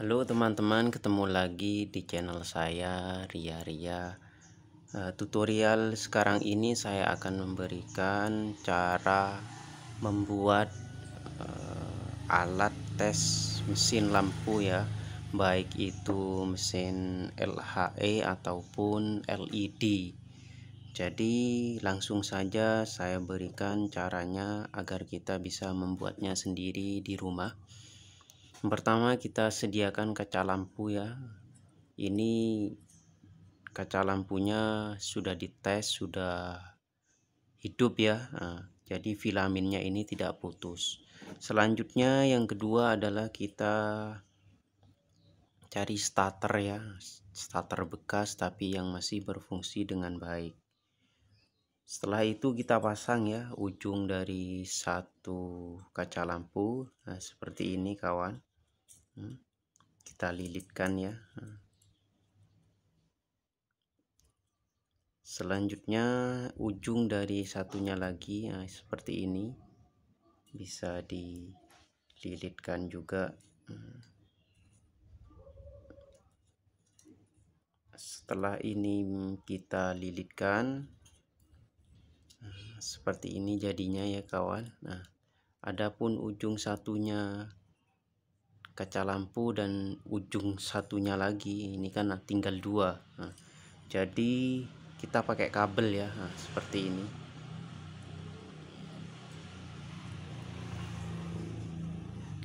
Halo teman-teman, ketemu lagi di channel saya Ria Ria. Eh, tutorial sekarang ini saya akan memberikan cara membuat uh, alat tes mesin lampu ya, baik itu mesin LHE ataupun LED. Jadi langsung saja saya berikan caranya agar kita bisa membuatnya sendiri di rumah pertama kita sediakan kaca lampu ya. Ini kaca lampunya sudah dites, sudah hidup ya. Nah, jadi filaminnya ini tidak putus. Selanjutnya yang kedua adalah kita cari starter ya. Starter bekas tapi yang masih berfungsi dengan baik. Setelah itu kita pasang ya ujung dari satu kaca lampu. Nah, seperti ini kawan Hmm. kita lilitkan ya hmm. selanjutnya ujung dari satunya lagi nah, seperti ini bisa dililitkan juga hmm. setelah ini kita lilitkan seperti ini jadinya ya kawan nah adapun ujung satunya kaca lampu dan ujung satunya lagi ini kan tinggal dua nah, jadi kita pakai kabel ya nah, seperti ini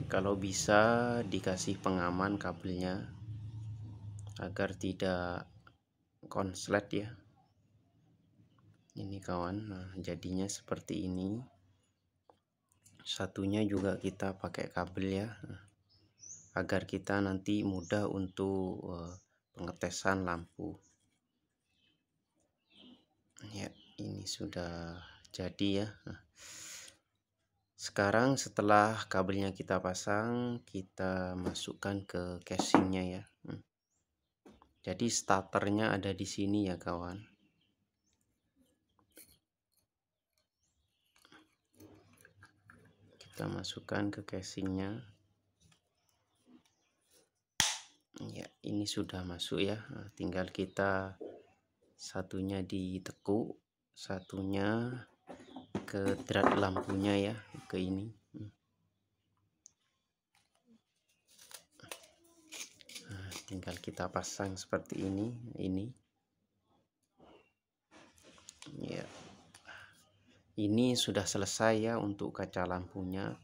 kalau bisa dikasih pengaman kabelnya agar tidak konslet ya ini kawan nah jadinya seperti ini satunya juga kita pakai kabel ya nah agar kita nanti mudah untuk eh, pengetesan lampu ya ini sudah jadi ya nah, sekarang setelah kabelnya kita pasang kita masukkan ke casingnya ya hmm. jadi starternya ada di sini ya kawan kita masukkan ke casingnya ini sudah masuk ya eh, tinggal kita satunya ditekuk satunya ke drat lampunya ya ke ini hmm. nah, tinggal kita pasang seperti ini ini ya ini sudah selesai ya untuk kaca lampunya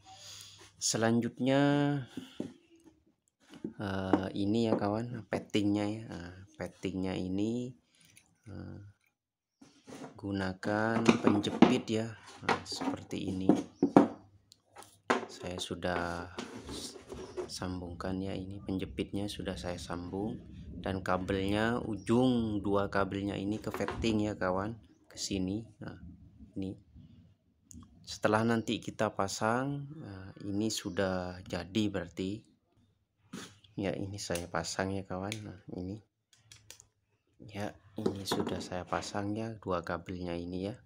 selanjutnya uh, ini ya kawan pettingnya ya uh, pettingnya ini uh, gunakan penjepit ya uh, seperti ini saya sudah sambungkan ya ini penjepitnya sudah saya sambung dan kabelnya ujung dua kabelnya ini ke fitting ya kawan ke sini nah, ini setelah nanti kita pasang ini sudah jadi berarti ya ini saya pasang ya kawan nah ini ya ini sudah saya pasang ya dua kabelnya ini ya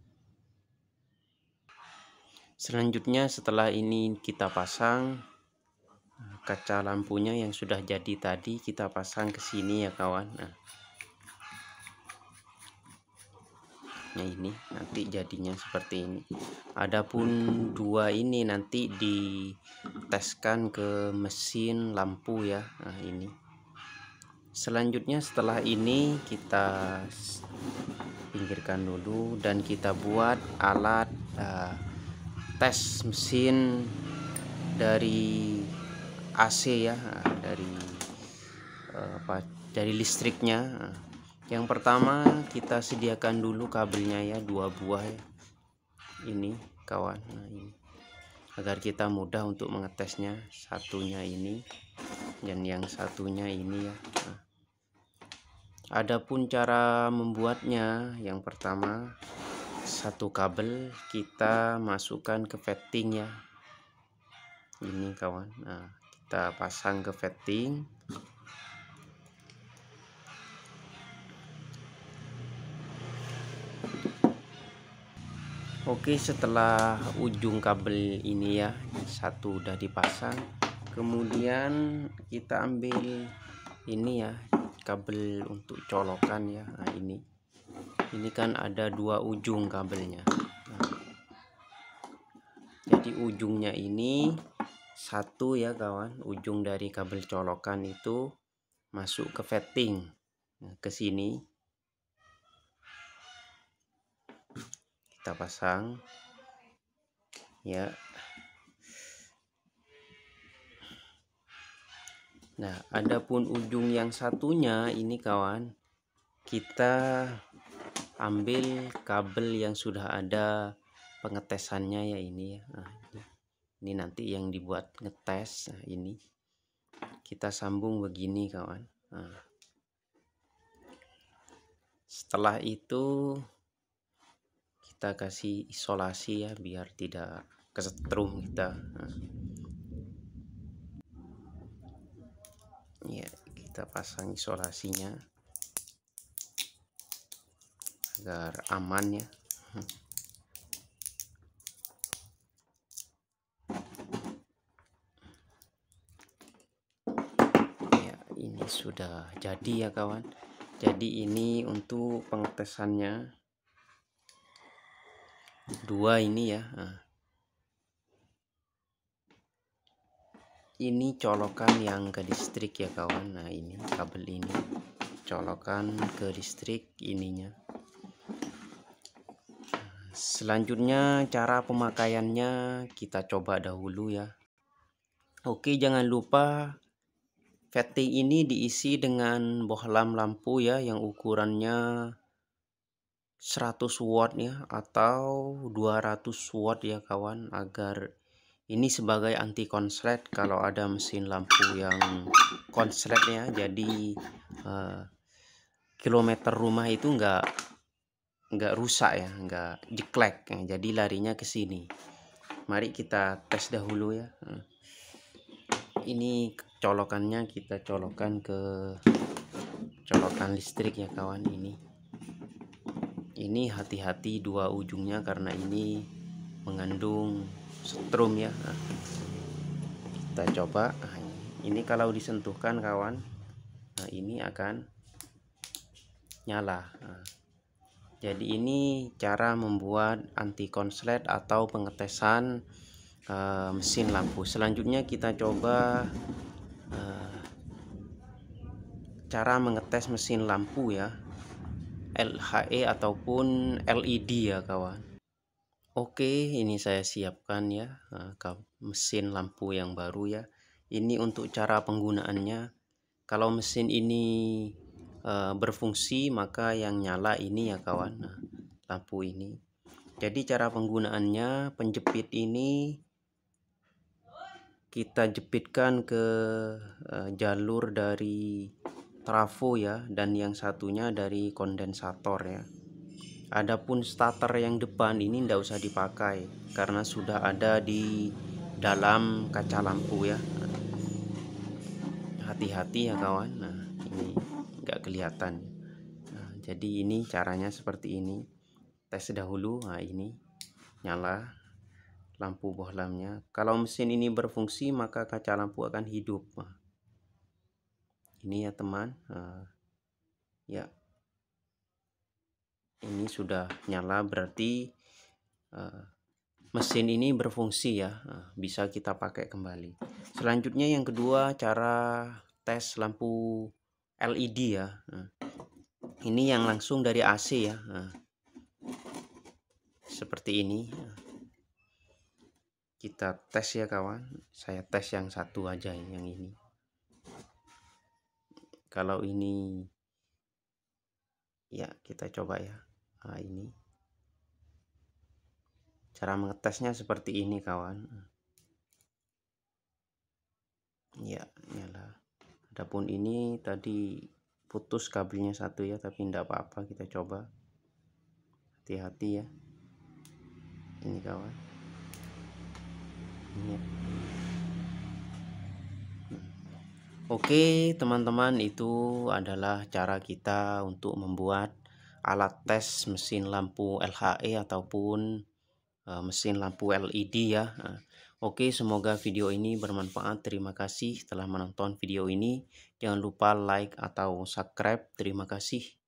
selanjutnya setelah ini kita pasang eh, kaca lampunya yang sudah jadi tadi kita pasang ke sini ya kawan nah bentuknya ini nanti jadinya seperti ini adapun dua ini nanti diteskan ke mesin lampu ya nah ini selanjutnya setelah ini kita pinggirkan dulu dan kita buat alat uh, tes mesin dari AC ya nah, dari eh, apa dari listriknya nah yang pertama kita sediakan dulu kabelnya ya dua buah ya. ini kawan nah ini agar kita mudah untuk mengetesnya satunya ini dan yang satunya ini ya nah. Adapun cara membuatnya yang pertama satu kabel kita masukkan ke fitting ya ini kawan nah kita pasang ke fitting Oke setelah ujung kabel ini ya satu udah dipasang kemudian kita ambil ini ya kabel untuk colokan ya nah, ini ini kan ada dua ujung kabelnya nah, jadi ujungnya ini satu ya kawan ujung dari kabel colokan itu masuk ke fitting nah, ke sini kita pasang ya nah adapun ujung yang satunya ini kawan kita ambil kabel yang sudah ada pengetesannya ya ini ya nah, ini nanti yang dibuat ngetes nah, ini kita sambung begini kawan nah. setelah itu kita kasih isolasi ya biar tidak kesetrum kita nah. ya kita pasang isolasinya agar aman ya ya ini sudah jadi ya kawan jadi ini untuk pengetesannya dua ini ya ah. ini colokan yang ke distrik ya kawan nah ini kabel ini colokan ke distrik ininya selanjutnya cara pemakaiannya kita coba dahulu ya Oke jangan lupa fitting ini diisi dengan bohlam lampu ya yang ukurannya 100 watt ya atau 200 watt ya kawan agar ini sebagai anti konslet kalau ada mesin lampu yang konslet ya. jadi eh, kilometer rumah itu enggak enggak rusak ya enggak jeklek ya. jadi larinya ke sini mari kita tes dahulu ya eh, ini colokannya kita colokan ke colokan listrik ya kawan ini ini hati-hati dua ujungnya karena ini mengandung strum ya nah, kita coba nah, ini kalau disentuhkan kawan nah ini akan nyala nah, jadi ini cara membuat anti konslet atau pengetesan uh, mesin lampu selanjutnya kita coba uh, cara mengetes mesin lampu ya LHE ataupun LED ya kawan Oke ini saya siapkan ya eh, mesin lampu yang baru ya ini untuk cara penggunaannya kalau mesin ini uh, berfungsi maka yang nyala ini ya kawan nah, lampu ini jadi cara penggunaannya penjepit ini kita jepitkan ke uh, jalur dari trafo ya dan yang satunya dari kondensator ya Adapun starter yang depan ini tidak usah dipakai karena sudah ada di dalam kaca lampu ya hati-hati ya kawan nah ini nggak kelihatan nah, jadi ini caranya seperti ini tes dahulu nah ini nyala lampu bohlamnya kalau mesin ini berfungsi maka kaca lampu akan hidup nah, ini ya teman uh, ya ini sudah nyala berarti uh, mesin ini berfungsi ya uh, bisa kita pakai kembali selanjutnya yang kedua cara tes lampu LED ya uh, ini yang langsung dari AC ya uh, seperti ini kita tes ya kawan saya tes yang satu aja yang ini kalau ini ya kita coba ya nah, ini cara mengetesnya seperti ini kawan ya nyala adapun ini tadi putus kabelnya satu ya tapi tidak apa-apa kita coba hati-hati ya ini kawan ini ya. Oke teman-teman itu adalah cara kita untuk membuat alat tes mesin lampu LHE ataupun eh, mesin lampu LED ya nah, Oke semoga video ini bermanfaat terima kasih telah menonton video ini jangan lupa like atau subscribe terima kasih